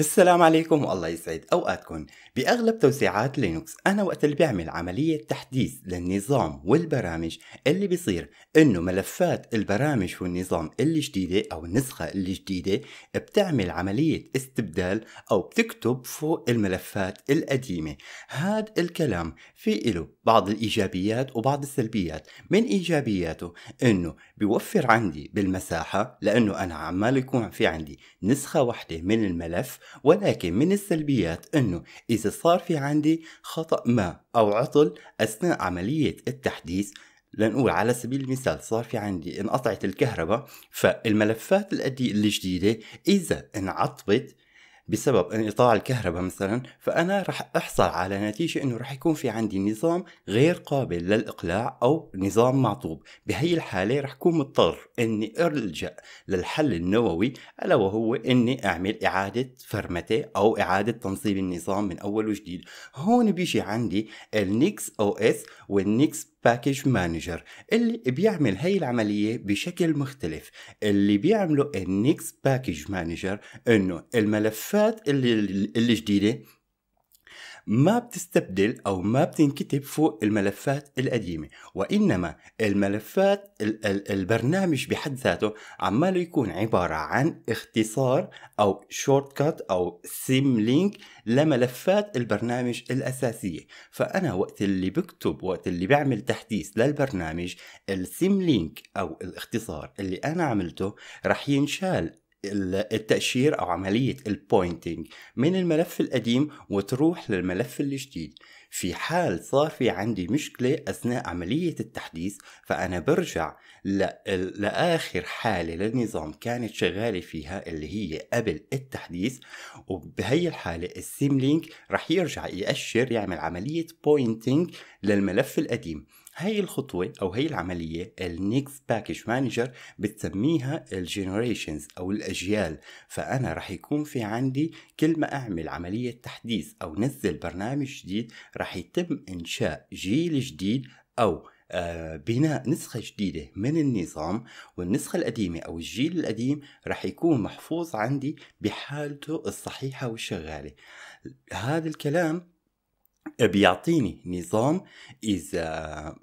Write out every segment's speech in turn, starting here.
السلام عليكم والله يسعد اوقاتكم باغلب توسيعات لينوكس انا وقت اللي بعمل عمليه تحديث للنظام والبرامج اللي بيصير انه ملفات البرامج والنظام الجديده او النسخه الجديده بتعمل عمليه استبدال او بتكتب فوق الملفات القديمه هذا الكلام في له بعض الايجابيات وبعض السلبيات من ايجابياته انه بيوفر عندي بالمساحة لأنه أنا عمال يكون في عندي نسخة واحدة من الملف ولكن من السلبيات أنه إذا صار في عندي خطأ ما أو عطل أثناء عملية التحديث لنقول على سبيل المثال صار في عندي انقطعت الكهرباء فالملفات الجديدة إذا انعطبت بسبب انقطاع الكهرباء مثلا فانا راح احصل على نتيجه انه راح يكون في عندي نظام غير قابل للاقلاع او نظام معطوب بهي الحاله راح اكون مضطر اني الجا للحل النووي الا وهو اني اعمل اعاده فرمته او اعاده تنصيب النظام من اول وجديد هون بيجي عندي النيكس او اس والنيكس باكج مانجر اللي بيعمل هاي العملية بشكل مختلف اللي بيعمله النيكس باكج مانجر انه الملفات اللي الجديدة ما بتستبدل أو ما بتنكتب فوق الملفات القديمة وإنما الملفات البرنامج بحد ذاته عماله يكون عبارة عن اختصار أو شورت كات أو سيم لينك لملفات البرنامج الأساسية فأنا وقت اللي بكتب وقت اللي بعمل تحديث للبرنامج السيم لينك أو الاختصار اللي أنا عملته رح ينشال التأشير أو عملية البوينتينج من الملف القديم وتروح للملف الجديد في حال صار في عندي مشكلة أثناء عملية التحديث فأنا برجع لآخر حالة للنظام كانت شغالة فيها اللي هي قبل التحديث وبهي الحالة السيم لينك رح يرجع يأشر يعمل عملية بوينتينج للملف القديم هاي الخطوة أو هاي العملية Next باكج مانجر بتسميها الجنريشنز أو الأجيال فأنا رح يكون في عندي كل ما أعمل عملية تحديث أو نزل برنامج جديد رح يتم إنشاء جيل جديد أو آه، بناء نسخة جديدة من النظام والنسخة القديمة أو الجيل القديم رح يكون محفوظ عندي بحالته الصحيحة والشغالة هذا الكلام بيعطيني نظام اذا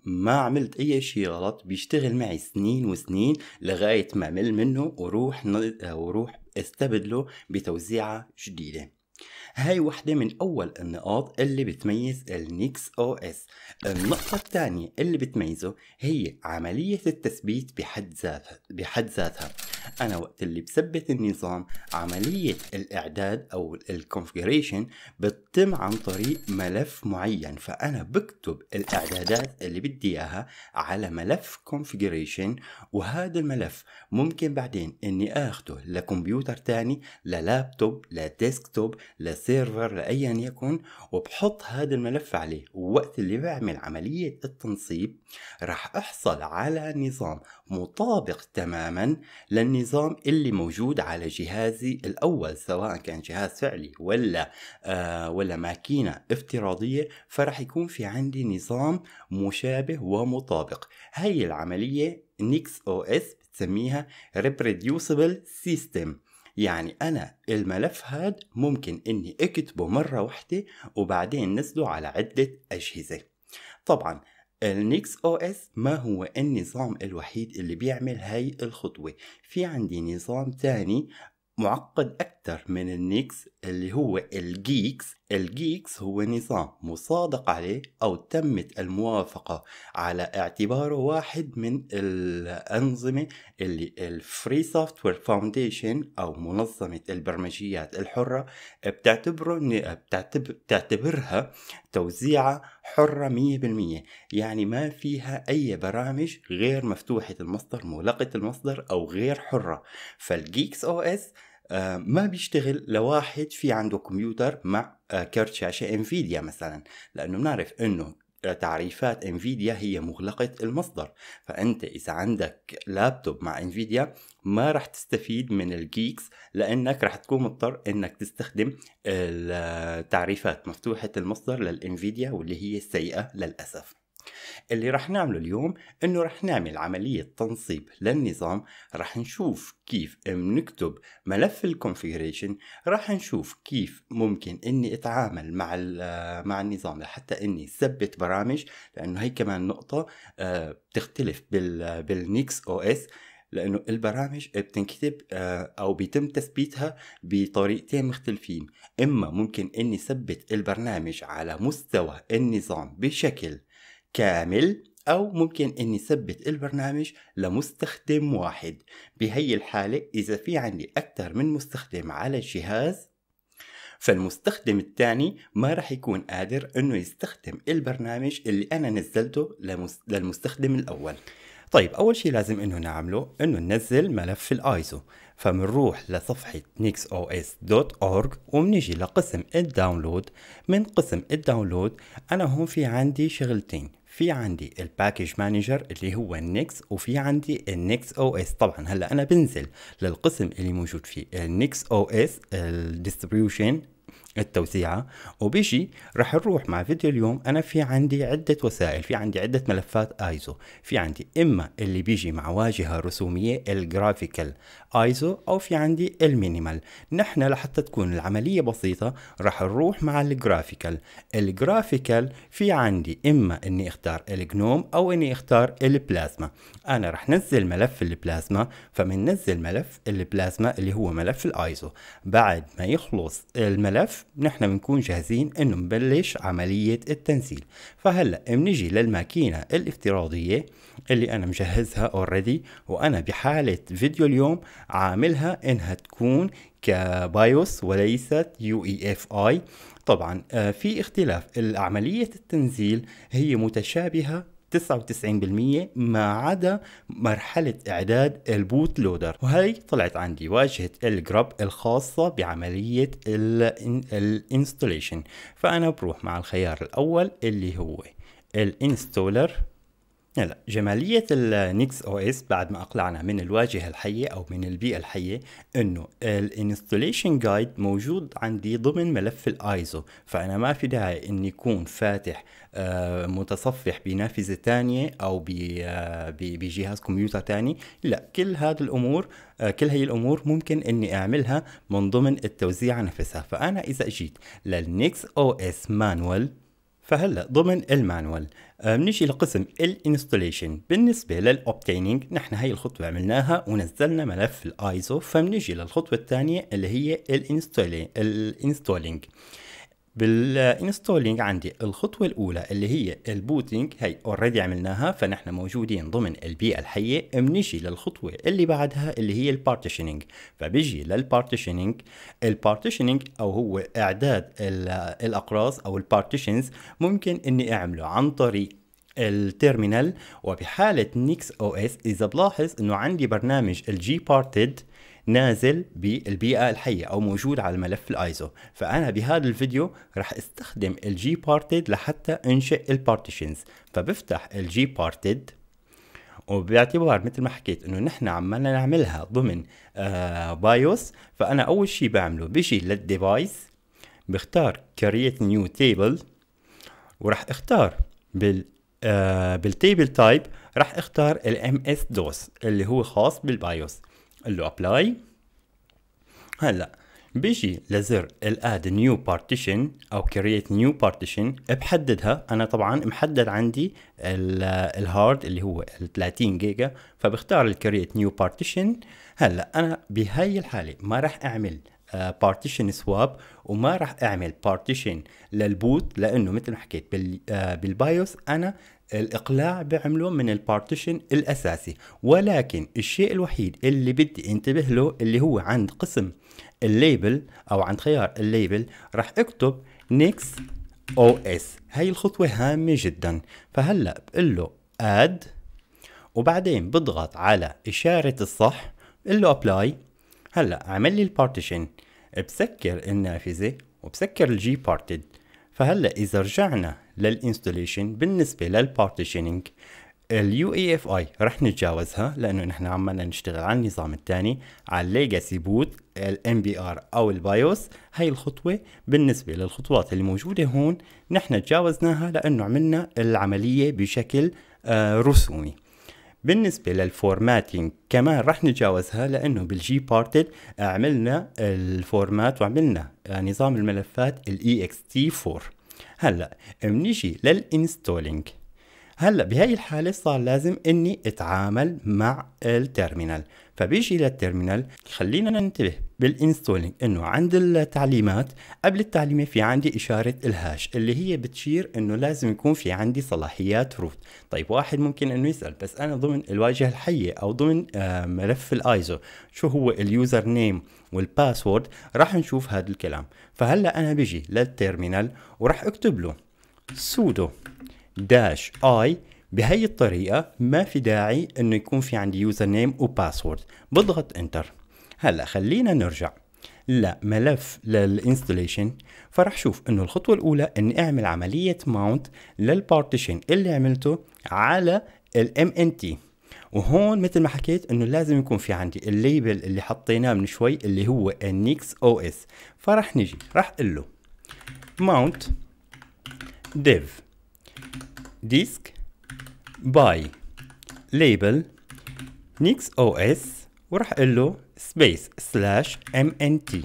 ما عملت اي شيء غلط بيشتغل معي سنين وسنين لغايه ما اعمل منه وروح وروح استبدله بتوزيعه جديده هاي وحدة من أول النقاط اللي بتميز النيكس أو إس النقطة الثانية اللي بتميزه هي عملية التثبيت بحد ذاتها بحد ذاتها انا وقت اللي بثبت النظام عملية الاعداد او الكونفجريشن بتتم عن طريق ملف معين فانا بكتب الاعدادات اللي بدي اياها على ملف كونفجريشن وهذا الملف ممكن بعدين اني اخده لكمبيوتر تاني للابتوب لديسكتوب لسيرفر لايا يكن وبحط هذا الملف عليه ووقت اللي بعمل عملية التنصيب راح احصل على نظام مطابق تماما لن النظام اللي موجود على جهازي الاول سواء كان جهاز فعلي ولا آه ولا ماكينه افتراضيه فراح يكون في عندي نظام مشابه ومطابق هاي العمليه نيكس او اس بتسميها ريبريديوسبل سيستم يعني أنا الملف هاد ممكن إني أكتبه مرة واحدة وبعدين نزله على عدة أجهزة طبعا النيكس او اس ما هو النظام الوحيد اللي بيعمل هاي الخطوة في عندي نظام تاني معقد أكثر من النيكس اللي هو الجيكس الجيكس هو نظام مصادق عليه أو تمت الموافقة على اعتباره واحد من الأنظمة اللي الفري سوفت وير فاونديشن أو منظمة البرمجيات الحرة بتعتبره بتعتبرها توزيعة حرة 100% يعني ما فيها أي برامج غير مفتوحة المصدر مغلقة المصدر أو غير حرة فالجيكس او اس آه، ما بيشتغل لواحد في عنده كمبيوتر مع آه، كرت شاشة انفيديا مثلا لأنه بنعرف أنه تعريفات انفيديا هي مغلقة المصدر فأنت إذا عندك لابتوب مع انفيديا ما راح تستفيد من الجيكس لأنك راح تكون مضطر أنك تستخدم التعريفات مفتوحة المصدر للانفيديا واللي هي سيئة للأسف اللي رح نعمله اليوم انه رح نعمل عملية تنصيب للنظام رح نشوف كيف بنكتب ملف الكونفيجريشن رح نشوف كيف ممكن اني اتعامل مع مع النظام لحتى اني ثبت برامج لانه هي كمان نقطة آه، بتختلف بالنيكس او اس لانه البرامج بتنكتب آه، او بيتم تثبيتها بطريقتين مختلفين اما ممكن اني ثبت البرنامج على مستوى النظام بشكل كامل أو ممكن أني ثبت البرنامج لمستخدم واحد بهي الحالة إذا في عندي أكثر من مستخدم على الجهاز فالمستخدم الثاني ما راح يكون قادر أنه يستخدم البرنامج اللي أنا نزلته للمستخدم الأول طيب أول شيء لازم أنه نعمله أنه ننزل ملف الآيزو فمنروح لصفحة nixos.org ومنيجي لقسم الداونلود من قسم الداونلود أنا هون في عندي شغلتين في عندي الباكج مانجر اللي هو النكس وفي عندي النكس او اس طبعا هلا انا بنزل للقسم اللي موجود فيه النكس او اس الديستريبيوشن التوزيعة وبيجي رح نروح مع فيديو اليوم أنا في عندي عدة وسائل في عندي عدة ملفات ايزو في عندي إما اللي بيجي مع واجهة رسومية الجرافيكال ايزو أو في عندي المينيمال نحن لحتى تكون العملية بسيطة رح نروح مع الجرافيكال الجرافيكال في عندي إما إني اختار الجنوم أو إني اختار البلازما أنا رح نزل ملف البلازما فمننزل ملف البلازما اللي هو ملف الايزو بعد ما يخلص الملف نحن بنكون جاهزين انه نبلش عملية التنزيل فهلا بنيجي للماكينة الافتراضية اللي انا مجهزها اوريدي وانا بحالة فيديو اليوم عاملها انها تكون كبايوس وليست يو اي اف اي طبعا آه، في اختلاف عملية التنزيل هي متشابهة 99% ما عدا مرحلة إعداد البوت لودر وهي طلعت عندي واجهة الجراب الخاصة بعملية الانستوليشن فأنا بروح مع الخيار الأول اللي هو الانستولر هلا جمالية النيكس او اس بعد ما اقلعنا من الواجهة الحية او من البيئة الحية انه الانستليشن جايد موجود عندي ضمن ملف الايزو فانا ما في داعي اني يكون فاتح آه، متصفح بنافذة تانية او آه، بجهاز كمبيوتر تاني لا كل هذه الامور آه، كل هي الامور ممكن اني اعملها من ضمن التوزيع نفسها فانا اذا اجيت للنيكس او اس مانوال فهلا ضمن المانوال بنجي آه، لقسم الانستليشن بالنسبه للاوبتيننج نحن هي الخطوه عملناها ونزلنا ملف الايزو فبنجي للخطوه الثانيه اللي هي الانستولينج بالانستولينج عندي الخطوة الأولى اللي هي البوتينج هي اوريدي عملناها فنحن موجودين ضمن البيئة الحية بنجي للخطوة اللي بعدها اللي هي البارتيشننج فبيجي للبارتيشننج البارتيشننج أو هو إعداد الأقراص أو البارتيشنز ممكن إني أعمله عن طريق التيرمينال وبحالة نيكس او اس إذا بلاحظ إنه عندي برنامج الجي بارتد نازل بالبيئه الحيه او موجود على ملف الايزو فانا بهذا الفيديو راح استخدم الجي بارتد لحتى انشئ البارتيشنز فبفتح الجي بارتد وباعتبار مثل ما حكيت انه نحن عمالنا نعملها ضمن آه بايوس فانا اول شيء بعمله بجي للديفايس بختار كرييت نيو تيبل وراح اختار بال آه بالتيبل تايب راح اختار الام اس دوس اللي هو خاص بالبايوس قال له ابلاي هلا بيجي لزر الاد نيو بارتيشن او كرييت نيو بارتيشن بحددها انا طبعا محدد عندي الهارد اللي هو ال 30 جيجا فبختار الكرييت نيو بارتيشن هلا انا بهاي الحاله ما راح اعمل بارتيشن آه، سواب وما راح اعمل بارتيشن للبوت لانه مثل ما حكيت آه، بالبايوس انا الاقلاع بعمله من البارتيشن الاساسي ولكن الشيء الوحيد اللي بدي انتبه له اللي هو عند قسم الليبل او عند خيار الليبل راح اكتب نيكس او اس هاي الخطوه هامه جدا فهلا بقول له اد وبعدين بضغط على اشاره الصح بقول له ابلاي هلا عمل لي البارتيشن بسكر النافذه وبسكر الجي بارتد فهلا اذا رجعنا للانستليشن بالنسبه للبارتيشننج اليو اي اف اي رح نتجاوزها لانه نحن عمالنا نشتغل على النظام الثاني على الليجاسي بوت الام بي ار او البايوس هاي الخطوه بالنسبه للخطوات اللي موجوده هون نحن تجاوزناها لانه عملنا العمليه بشكل آه، رسومي بالنسبة للفورماتينج كمان رح نتجاوزها لأنه بالجي بارتد عملنا الفورمات وعملنا نظام الملفات ال ext4 هلأ بنيجي للإنستولينج هلأ بهاي الحالة صار لازم إني أتعامل مع التيرمينال فبيجي للتيرمينال خلينا ننتبه بالانستولينج انه عند التعليمات قبل التعليمه في عندي اشاره الهاش اللي هي بتشير انه لازم يكون في عندي صلاحيات روت طيب واحد ممكن انه يسال بس انا ضمن الواجهه الحيه او ضمن آه ملف الايزو شو هو اليوزر نيم والباسورد راح نشوف هذا الكلام فهلا انا بجي للتيرمينال وراح اكتب له sudo داش اي بهي الطريقه ما في داعي انه يكون في عندي يوزر نيم وباسورد بضغط انتر هلا خلينا نرجع لملف للانستليشن فراح شوف انه الخطوه الاولى اني اعمل عمليه ماونت للبارتيشن اللي عملته على الام ان تي وهون مثل ما حكيت انه لازم يكون في عندي الليبل اللي حطيناه من شوي اللي هو النيكس او اس فراح نجي راح اقول له ماونت ديف ديسك باي ليبل نيكس او اس وراح اقول له سبيس سلاش ام ان تي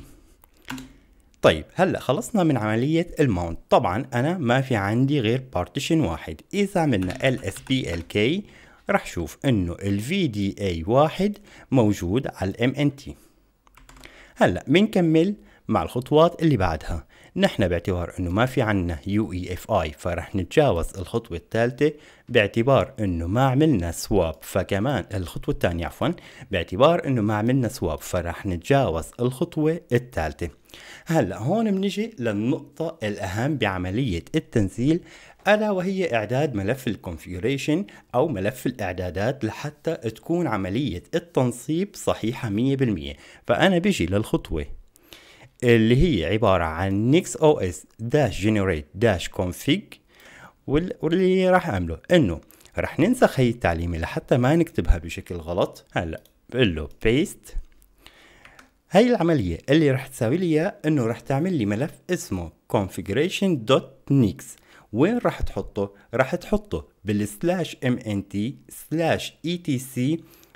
طيب هلا خلصنا من عملية الماونت طبعا انا ما في عندي غير بارتيشن واحد اذا عملنا ال اس بي ال كي راح شوف انه ال في دي اي واحد موجود على الام ان تي هلا بنكمل مع الخطوات اللي بعدها نحن باعتبار انه ما في عنا يو اي اف اي فرح نتجاوز الخطوة الثالثة باعتبار انه ما عملنا سواب فكمان الخطوة الثانية عفوا باعتبار انه ما عملنا سواب فرح نتجاوز الخطوة الثالثة هلا هون بنجي للنقطة الأهم بعملية التنزيل ألا وهي إعداد ملف الكونفيوريشن أو ملف الإعدادات لحتى تكون عملية التنصيب صحيحة 100% فأنا بجي للخطوة اللي هي عبارة عن نيكس او اس داش جنريت داش كونفيج واللي راح اعمله انه راح ننسخ هي التعليمة لحتى ما نكتبها بشكل غلط هلا بقول له paste هاي العملية اللي راح تساوي لي اياه انه راح تعمل لي ملف اسمه configuration.nix وين راح تحطه؟ راح تحطه بالسلاش mnt سلاش etc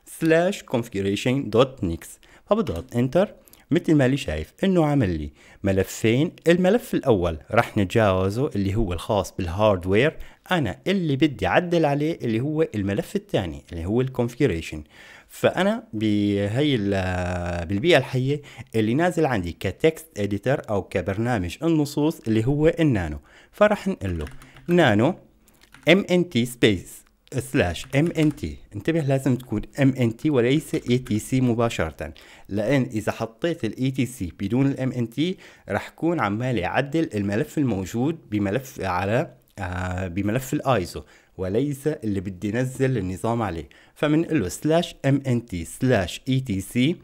سلاش configuration.nix فبضغط انتر مثل ما لي شايف انه عمل لي ملفين الملف الاول رح نتجاوزه اللي هو الخاص بالهاردوير انا اللي بدي اعدل عليه اللي هو الملف الثاني اللي هو الكونفيجريشن فانا بهي بالبيئه الحيه اللي نازل عندي كتكست اديتر او كبرنامج النصوص اللي هو النانو فرح نقول له نانو ام ان تي سبيس سلاش ام ان تي انتبه لازم تكون ام ان تي وليس اي تي سي مباشرة لان اذا حطيت الاي تي سي بدون الام ان تي راح يكون عمال يعدل الملف الموجود بملف على آه بملف الايزو وليس اللي بدي نزل النظام عليه فمن له سلاش ام ان تي سلاش اي تي سي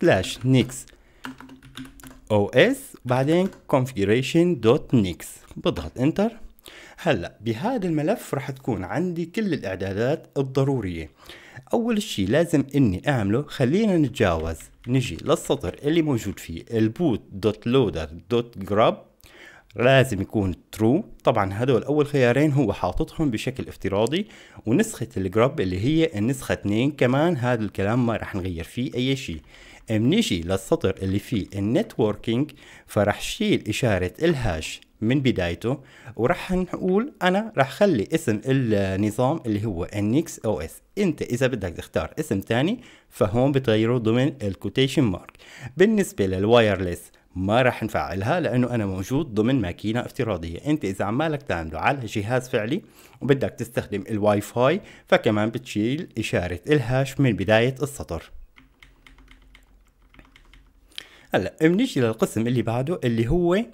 سلاش نيكس او اس بعدين نيكس بضغط انتر هلا بهذا الملف رح تكون عندي كل الاعدادات الضرورية اول شيء لازم اني اعمله خلينا نتجاوز نجي للسطر اللي موجود فيه البوت دوت لودر دوت جراب لازم يكون ترو طبعا هدول اول خيارين هو حاططهم بشكل افتراضي ونسخة الجراب اللي هي النسخة 2 كمان هذا الكلام ما رح نغير فيه اي شيء بنيجي للسطر اللي فيه النتوركينج فرح شيل اشارة الهاش من بدايته وراح نقول انا راح خلي اسم النظام اللي هو NX او اس انت اذا بدك تختار اسم ثاني فهون بتغيره ضمن الكوتيشن مارك بالنسبه للوايرلس ما راح نفعلها لانه انا موجود ضمن ماكينه افتراضيه انت اذا عمالك تعمله على جهاز فعلي وبدك تستخدم الواي فاي فكمان بتشيل اشاره الهاش من بدايه السطر هلا بنيجي للقسم اللي بعده اللي هو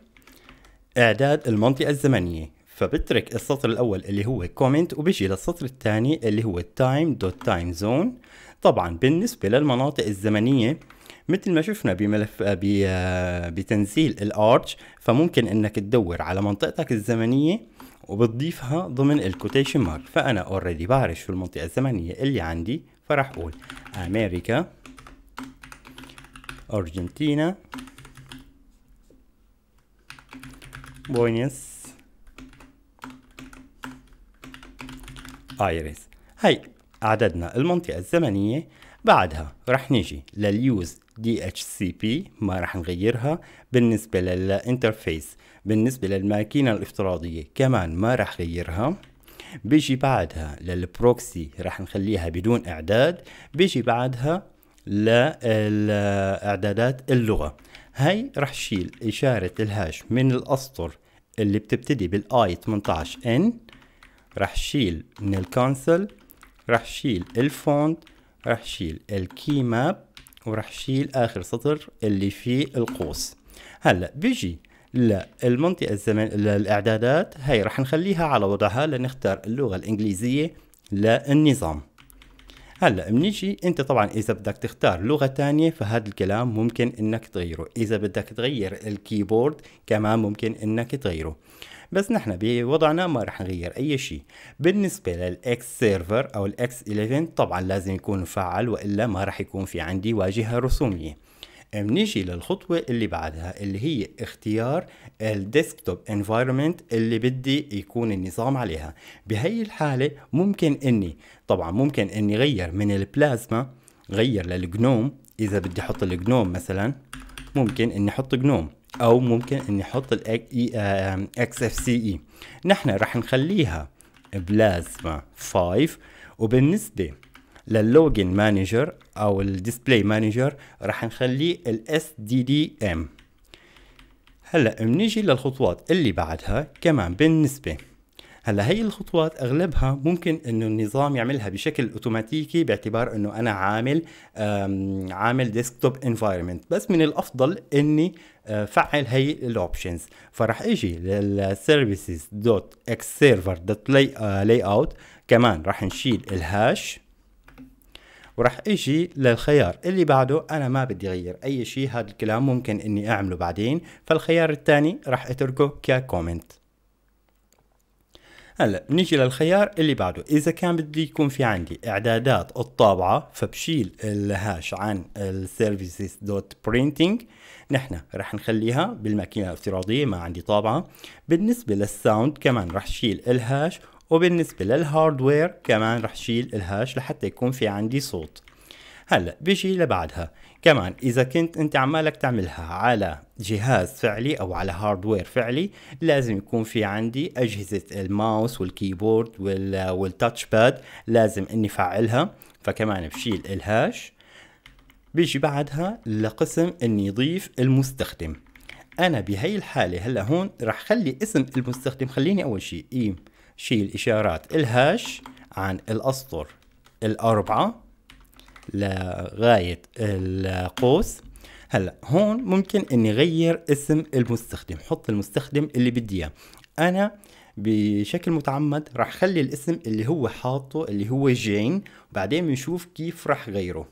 اعداد المنطقه الزمنيه فبترك السطر الاول اللي هو كومنت وبيجي للسطر الثاني اللي هو تايم دوت تايم زون طبعا بالنسبه للمناطق الزمنيه مثل ما شفنا بملف بتنزيل الارج فممكن انك تدور على منطقتك الزمنيه وبتضيفها ضمن الكوتيشن مارك فانا اوريدي بعرف شو المنطقه الزمنيه اللي عندي فراح اقول امريكا ارجنتينا بوينس ايريس هي عددنا المنطقة الزمنية بعدها رح نيجي لليوز دي اتش سي بي ما رح نغيرها بالنسبة للانترفيس بالنسبة للماكينة الافتراضية كمان ما رح غيرها بيجي بعدها للبروكسي رح نخليها بدون اعداد بيجي بعدها لإعدادات اللغة هاي رح شيل إشارة الهاش من الأسطر اللي بتبتدي بالاي 18 ان رح شيل من الكونسل رح شيل الفونت رح شيل الكي ماب ورح شيل آخر سطر اللي فيه القوس هلا بيجي للمنطقة الزمن للإعدادات هاي رح نخليها على وضعها لنختار اللغة الإنجليزية للنظام هلا بنيجي انت طبعا اذا بدك تختار لغه تانية فهذا الكلام ممكن انك تغيره اذا بدك تغير الكيبورد كمان ممكن انك تغيره بس نحن بوضعنا ما رح نغير اي شيء بالنسبه للاكس سيرفر او الاكس 11 طبعا لازم يكون مفعل والا ما رح يكون في عندي واجهه رسوميه بنيجي للخطوة اللي بعدها اللي هي اختيار الديسكتوب انفايرمنت اللي بدي يكون النظام عليها بهي الحالة ممكن اني طبعا ممكن اني غير من البلازما غير للجنوم اذا بدي احط الجنوم مثلا ممكن اني احط جنوم او ممكن اني احط الاكس اف سي اي نحن رح نخليها بلازما 5 وبالنسبه لللوجن مانجر او الديسبلاي مانجر راح نخليه الاس دي دي ام هلا بنيجي للخطوات اللي بعدها كمان بالنسبه هلا هي الخطوات اغلبها ممكن انه النظام يعملها بشكل اوتوماتيكي باعتبار انه انا عامل عامل ديسكتوب انفايرمنت بس من الافضل اني آه، فعل هي الاوبشنز فراح اجي للسيرفيسز دوت اكس سيرفر دوت لاي اوت كمان راح نشيل الهاش وراح اجي للخيار اللي بعده انا ما بدي اغير اي شيء هذا الكلام ممكن اني اعمله بعدين فالخيار الثاني راح اتركه ككومنت هلا بنيجي للخيار اللي بعده اذا كان بدي يكون في عندي اعدادات الطابعه فبشيل الهاش عن السيرفيسز دوت برينتينج نحن رح نخليها بالماكينه الافتراضيه ما عندي طابعه بالنسبه للساوند كمان رح شيل الهاش وبالنسبة للهاردوير كمان رح شيل الهاش لحتى يكون في عندي صوت هلا بيجي لبعدها كمان اذا كنت انت عمالك تعملها على جهاز فعلي او على هاردوير فعلي لازم يكون في عندي اجهزة الماوس والكيبورد والتاتش باد لازم اني فعلها فكمان بشيل الهاش بيجي بعدها لقسم اني ضيف المستخدم انا بهي الحالة هلا هون رح خلي اسم المستخدم خليني اول شيء ايم شيل إشارات الهاش عن الأسطر الأربعة لغاية القوس هلا هون ممكن اني غير اسم المستخدم حط المستخدم اللي بدي اياه انا بشكل متعمد راح خلي الاسم اللي هو حاطه اللي هو جين وبعدين بنشوف كيف راح غيره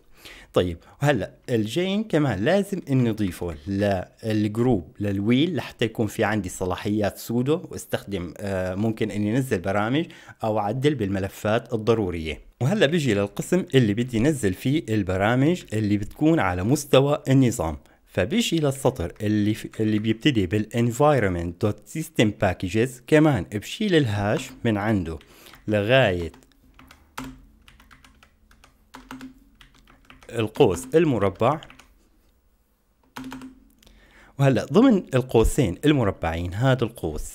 طيب وهلا الجين كمان لازم اني اضيفه للجروب للويل لحتى يكون في عندي صلاحيات سودو واستخدم آه، ممكن اني انزل برامج او اعدل بالملفات الضروريه وهلا بيجي للقسم اللي بدي نزل فيه البرامج اللي بتكون على مستوى النظام فبيجي للسطر اللي اللي بيبتدي بال environment.system packages كمان بشيل الهاش من عنده لغايه القوس المربع وهلا ضمن القوسين المربعين هذا القوس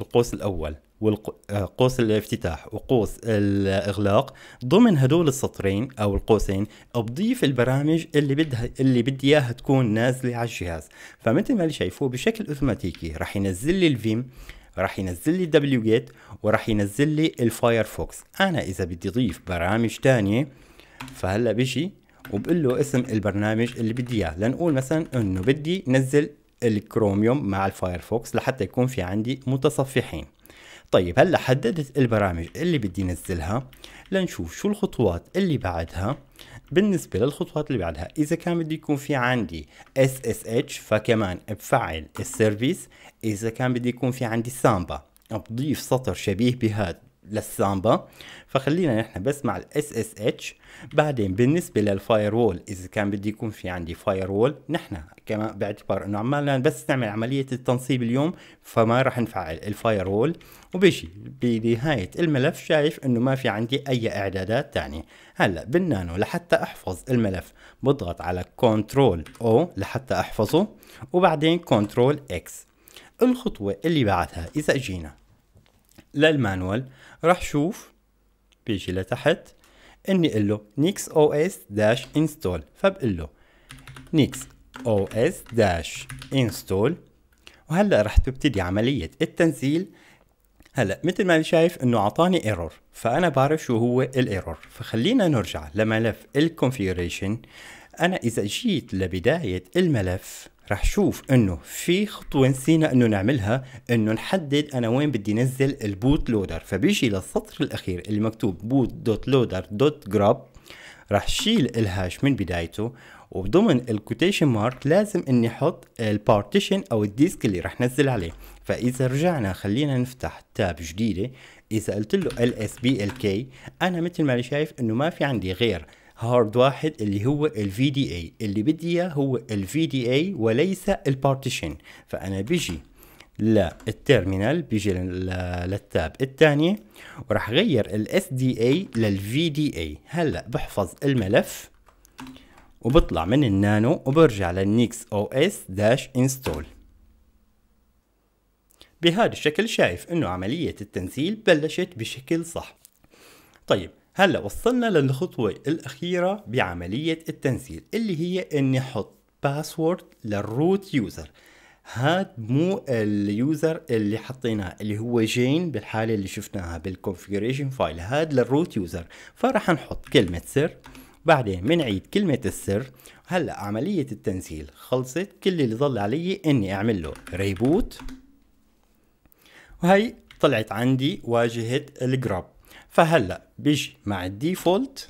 القوس الاول والقوس آه، الافتتاح وقوس الاغلاق ضمن هدول السطرين او القوسين بضيف البرامج اللي بدها اللي بدي اياها تكون نازله على الجهاز فمثل ما اللي شايفوه بشكل اوتوماتيكي راح ينزل لي الفيم راح ينزل لي الدبليو جيت وراح ينزل لي الفايرفوكس انا اذا بدي اضيف برامج ثانيه فهلا بيجي وبقول له اسم البرنامج اللي بدي اياه لنقول مثلا انه بدي نزل الكروميوم مع الفايرفوكس لحتى يكون في عندي متصفحين طيب هلا حددت البرامج اللي بدي نزلها لنشوف شو الخطوات اللي بعدها بالنسبة للخطوات اللي بعدها إذا كان بده يكون في عندي SSH فكمان بفعل السيرفيس إذا كان بدي يكون في عندي سامبا بضيف سطر شبيه بهذا للسامبا فخلينا نحن بس مع الاس اس اتش بعدين بالنسبه للفاير وول اذا كان بدي يكون في عندي فاير وول نحن كمان باعتبار انه عمالنا بس نعمل عمليه التنصيب اليوم فما راح نفعل الفاير وول وبيجي بنهايه الملف شايف انه ما في عندي اي اعدادات ثانيه هلا بالنانو لحتى احفظ الملف بضغط على كنترول او لحتى احفظه وبعدين كنترول اكس الخطوه اللي بعدها اذا اجينا للمانوال راح شوف بيجي لتحت اني اقول له نيكس او اس داش انستول فبقول له نيكس او اس داش انستول وهلا رح تبتدي عمليه التنزيل هلا مثل ما شايف انه اعطاني ايرور فانا بعرف شو هو الايرور فخلينا نرجع لملف الكونفيجريشن انا اذا جيت لبدايه الملف رح شوف انه في خطوة نسينا انه نعملها انه نحدد انا وين بدي نزل البوت لودر فبيجي للسطر الاخير اللي مكتوب بوت دوت لودر دوت جراب رح شيل الهاش من بدايته وضمن الكوتيشن مارك لازم اني احط البارتيشن او الديسك اللي رح نزل عليه فاذا رجعنا خلينا نفتح تاب جديده اذا قلت له ال اس بي ال كي انا مثل ما شايف انه ما في عندي غير هارد واحد اللي هو ال VDA اللي بدي اياه هو ال VDA وليس البارتيشن فانا بيجي للتيرمينال بيجي للتاب الثانية وراح غير ال SDA لل VDA هلا بحفظ الملف وبطلع من النانو وبرجع للنيكس او اس داش انستول بهذا الشكل شايف انه عملية التنزيل بلشت بشكل صح طيب هلا وصلنا للخطوة الأخيرة بعملية التنزيل اللي هي إني أحط باسورد للروت يوزر هاد مو اليوزر اللي حطيناه اللي هو جين بالحالة اللي شفناها بالكونفيجريشن فايل هاد للروت يوزر فراح نحط كلمة سر بعدين بنعيد كلمة السر هلا عملية التنزيل خلصت كل اللي ظل علي اني اعمل له ريبوت وهي طلعت عندي واجهة الجراب فهلا بيجي مع الديفولت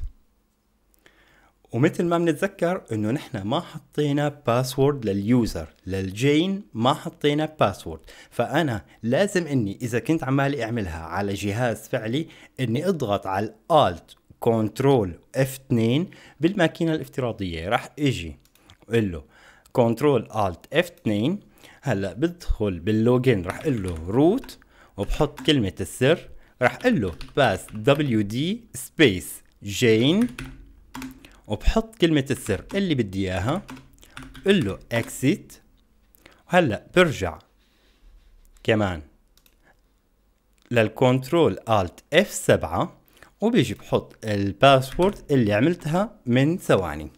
ومثل ما بنتذكر انه نحن ما حطينا باسورد لليوزر للجين ما حطينا باسورد فانا لازم اني اذا كنت عمالي اعملها على جهاز فعلي اني اضغط على الالت كنترول اف 2 بالماكينه الافتراضيه راح اجي اقول له كنترول الت اف 2 هلا بدخل باللوجن راح اقول له روت وبحط كلمه السر راح اقول له باس دبليو دي سبيس جين وبحط كلمة السر اللي بدي اياها بقول له اكسيت وهلا برجع كمان للكنترول الت اف 7 وبيجي بحط الباسورد اللي عملتها من ثواني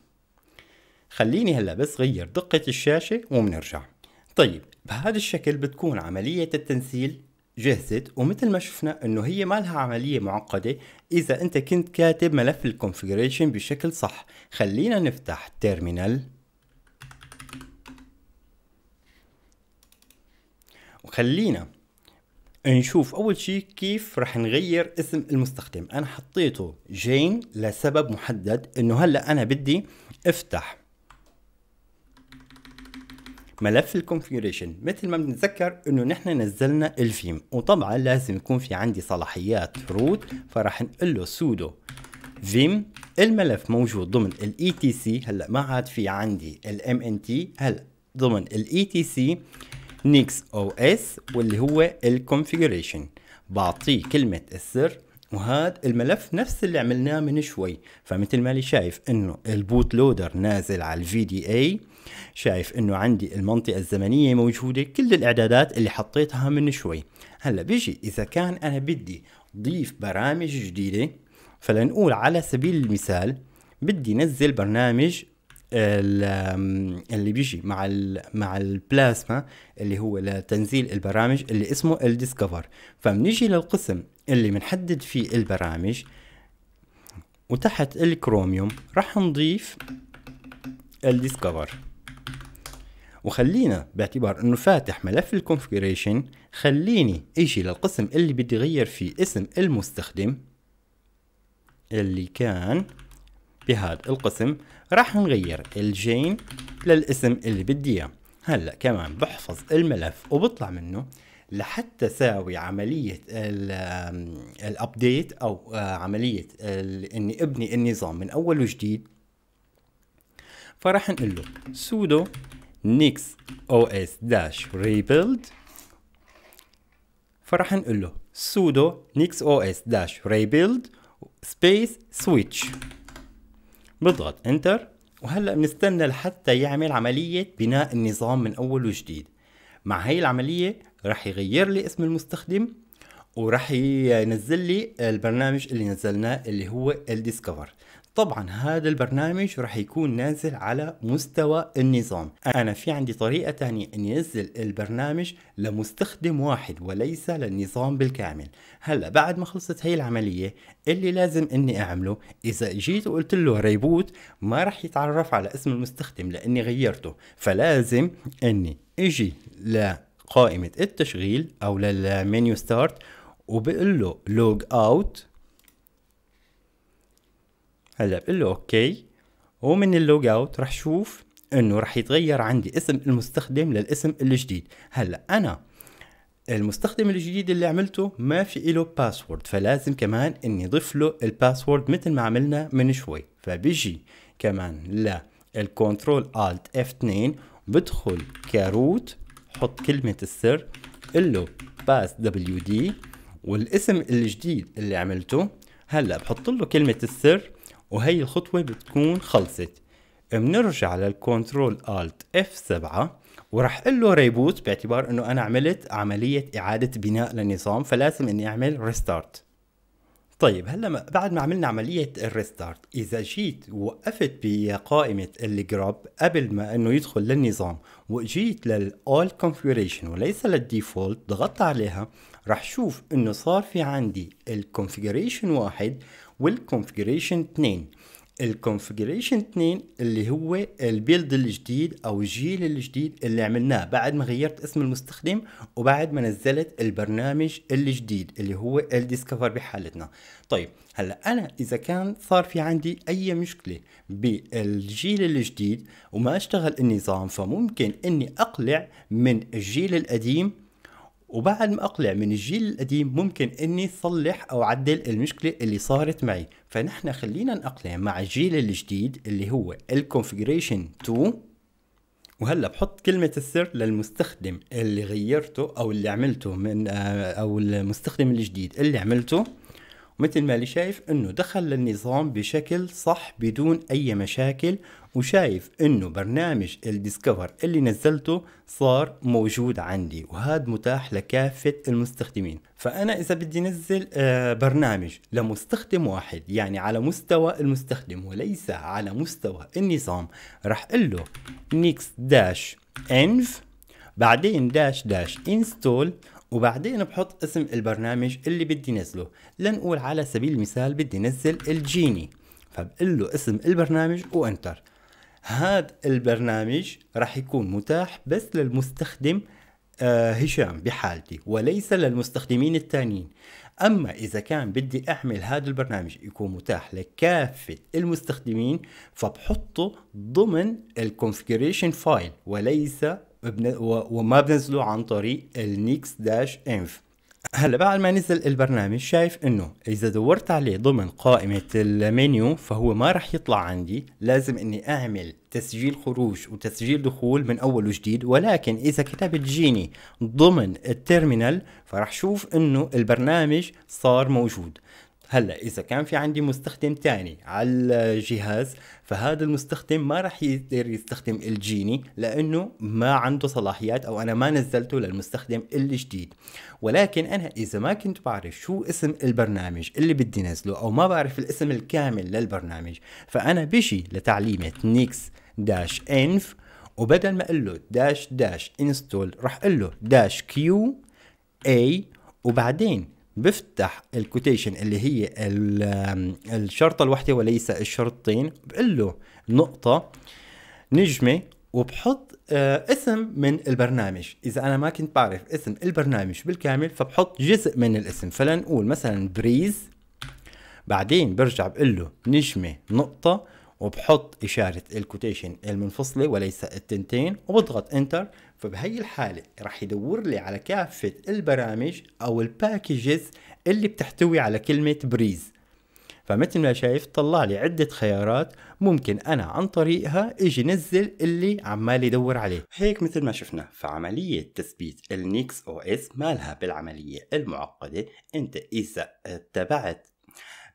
خليني هلا بس غير دقة الشاشة وبنرجع طيب بهذا الشكل بتكون عملية التنسيل جهزت ومثل ما شفنا انه هي ما لها عملية معقدة اذا انت كنت كاتب ملف الكونفجريشن بشكل صح خلينا نفتح تيرمينال وخلينا نشوف اول شيء كيف رح نغير اسم المستخدم انا حطيته جين لسبب محدد انه هلا انا بدي افتح ملف الكونفيجريشن مثل ما بنتذكر انه نحن نزلنا الفيم وطبعا لازم يكون في عندي صلاحيات روت فراح نقول له سودو فيم الملف موجود ضمن الاي تي e سي هلا ما عاد في عندي الام ان تي هلا ضمن الاي تي سي نيكس او اس واللي هو الكونفيجريشن بعطيه كلمه السر وهذا الملف نفس اللي عملناه من شوي فمثل ما اللي شايف انه البوت لودر نازل على الفي دي اي شايف انه عندي المنطقة الزمنية موجودة كل الاعدادات اللي حطيتها من شوي هلا بيجي اذا كان انا بدي ضيف برامج جديدة فلنقول على سبيل المثال بدي نزل برنامج اللي بيجي مع مع البلازما اللي هو لتنزيل البرامج اللي اسمه الديسكفر فبنيجي للقسم اللي بنحدد فيه البرامج وتحت الكروميوم راح نضيف الديسكفر وخلينا باعتبار انه فاتح ملف الكونفيجريشن خليني اجي للقسم اللي بدي اغير فيه اسم المستخدم اللي كان بهذا القسم راح نغير الجين للاسم اللي بدي اياه هلا كمان بحفظ الملف وبطلع منه لحتى ساوي عملية الابديت او آه، عملية اني ابني النظام من اول وجديد فراح نقول له sudo نيكس او اس داش ريبيلد فراح نقول له sudo nixos داش rebuild سبيس switch بضغط انتر وهلا بنستنى لحتى يعمل عملية بناء النظام من اول وجديد مع هي العملية رح يغير لي اسم المستخدم ورح ينزل لي البرنامج اللي نزلناه اللي هو الديسكفر طبعا هذا البرنامج راح يكون نازل على مستوى النظام انا في عندي طريقه تانية اني انزل البرنامج لمستخدم واحد وليس للنظام بالكامل هلا بعد ما خلصت هي العمليه اللي لازم اني اعمله اذا جيت وقلت له ريبوت ما راح يتعرف على اسم المستخدم لاني غيرته فلازم اني اجي لقائمه التشغيل او للمنيو ستارت وبقول له لوج اوت هلا بقول له اوكي ومن اللوج اوت رح شوف انه رح يتغير عندي اسم المستخدم للاسم الجديد هلا انا المستخدم الجديد اللي عملته ما في له باسورد فلازم كمان اني اضيف له الباسورد مثل ما عملنا من شوي فبيجي كمان لا الكنترول الت اف 2 بدخل كروت حط كلمة السر قل له باس دبليو دي والاسم الجديد اللي عملته هلا بحط له كلمة السر وهي الخطوة بتكون خلصت بنرجع للكنترول الت اف 7 وراح اقول له ريبوت باعتبار انه انا عملت عملية اعادة بناء للنظام فلازم اني اعمل ريستارت طيب هلا بعد ما عملنا عملية الريستارت إذا جيت وقفت بقائمة الجراب قبل ما إنه يدخل للنظام وجيت للأول configuration وليس للديفولت ضغطت عليها رح شوف إنه صار في عندي الكونفيجريشن واحد والكونفجريشن 2 الكونفجريشن 2 اللي هو البيلد الجديد او الجيل الجديد اللي عملناه بعد ما غيرت اسم المستخدم وبعد ما نزلت البرنامج الجديد اللي هو الديسكفر بحالتنا طيب هلا انا اذا كان صار في عندي اي مشكله بالجيل الجديد وما اشتغل النظام فممكن اني اقلع من الجيل القديم وبعد ما اقلع من الجيل القديم ممكن اني صلح او عدل المشكله اللي صارت معي فنحن خلينا نقلع مع الجيل الجديد اللي هو الكونفيجريشن 2 وهلا بحط كلمة السر للمستخدم اللي غيرته او اللي عملته من آه، او المستخدم الجديد اللي عملته مثل ما اللي شايف انه دخل للنظام بشكل صح بدون اي مشاكل وشايف انه برنامج الديسكفر اللي نزلته صار موجود عندي وهذا متاح لكافة المستخدمين فانا اذا بدي نزل آه، برنامج لمستخدم واحد يعني على مستوى المستخدم وليس على مستوى النظام راح اقول له next داش انف بعدين داش داش انستول وبعدين بحط اسم البرنامج اللي بدي نزله لنقول على سبيل المثال بدي نزل الجيني فبقول له اسم البرنامج وانتر هذا البرنامج راح يكون متاح بس للمستخدم آه، هشام بحالتي وليس للمستخدمين الثانيين اما اذا كان بدي اعمل هذا البرنامج يكون متاح لكافه المستخدمين فبحطه ضمن الكونفجريشن فايل وليس وما بنزلوا عن طريق النيكس داش انف هلا بعد ما نزل البرنامج شايف انه اذا دورت عليه ضمن قائمة المنيو فهو ما رح يطلع عندي لازم اني اعمل تسجيل خروج وتسجيل دخول من اول وجديد ولكن اذا كتبت جيني ضمن التيرمينال فرح شوف انه البرنامج صار موجود هلا اذا كان في عندي مستخدم تاني على الجهاز فهذا المستخدم ما راح يقدر يستخدم الجيني لانه ما عنده صلاحيات او انا ما نزلته للمستخدم الجديد ولكن انا اذا ما كنت بعرف شو اسم البرنامج اللي بدي نزله او ما بعرف الاسم الكامل للبرنامج فانا بشي لتعليمه نيكس داش انف وبدل ما اقول له داش داش انستول راح اقول له داش كيو اي وبعدين بفتح الكوتيشن اللي هي الشرطه الواحده وليس الشرطين بقول له نقطه نجمه وبحط آه، اسم من البرنامج اذا انا ما كنت بعرف اسم البرنامج بالكامل فبحط جزء من الاسم فلنقول مثلا بريز بعدين برجع بقول له نجمه نقطه وبحط إشارة الكوتيشن المنفصلة وليس التنتين وبضغط انتر فبهي الحالة رح يدور لي على كافة البرامج أو الباكجز اللي بتحتوي على كلمة بريز فمثل ما شايف طلع لي عدة خيارات ممكن أنا عن طريقها إجي نزل اللي عمال يدور عليه هيك مثل ما شفنا فعملية تثبيت النيكس أو إس مالها بالعملية المعقدة أنت إذا اتبعت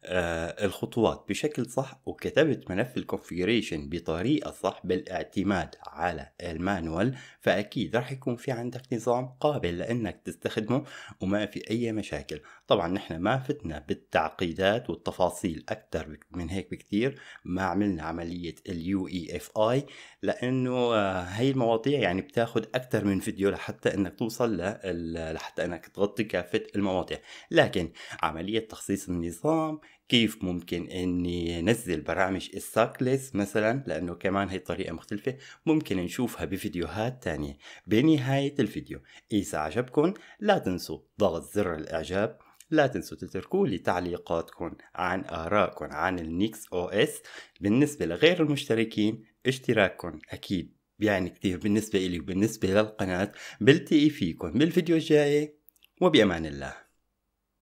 آه، الخطوات بشكل صح وكتبت ملف الكونفيجريشن بطريقة صح بالاعتماد على المانوال فأكيد راح يكون في عندك نظام قابل لأنك تستخدمه وما في أي مشاكل طبعا نحن ما فتنا بالتعقيدات والتفاصيل أكثر من هيك بكثير ما عملنا عملية اليو اي اف اي لأنه هي آه، المواضيع يعني بتاخذ أكثر من فيديو لحتى أنك توصل لحتى أنك تغطي كافة المواضيع لكن عملية تخصيص النظام كيف ممكن اني نزل برامج الساكليس مثلا لانه كمان هي طريقة مختلفة ممكن نشوفها بفيديوهات تانية بنهاية الفيديو اذا عجبكم لا تنسوا ضغط زر الاعجاب لا تنسوا تتركوا لي تعليقاتكم عن آرائكم عن النيكس او اس بالنسبة لغير المشتركين اشتراككم أكيد يعني كثير بالنسبة لي وبالنسبة للقناة بلتقي فيكم بالفيديو الجاي وبأمان الله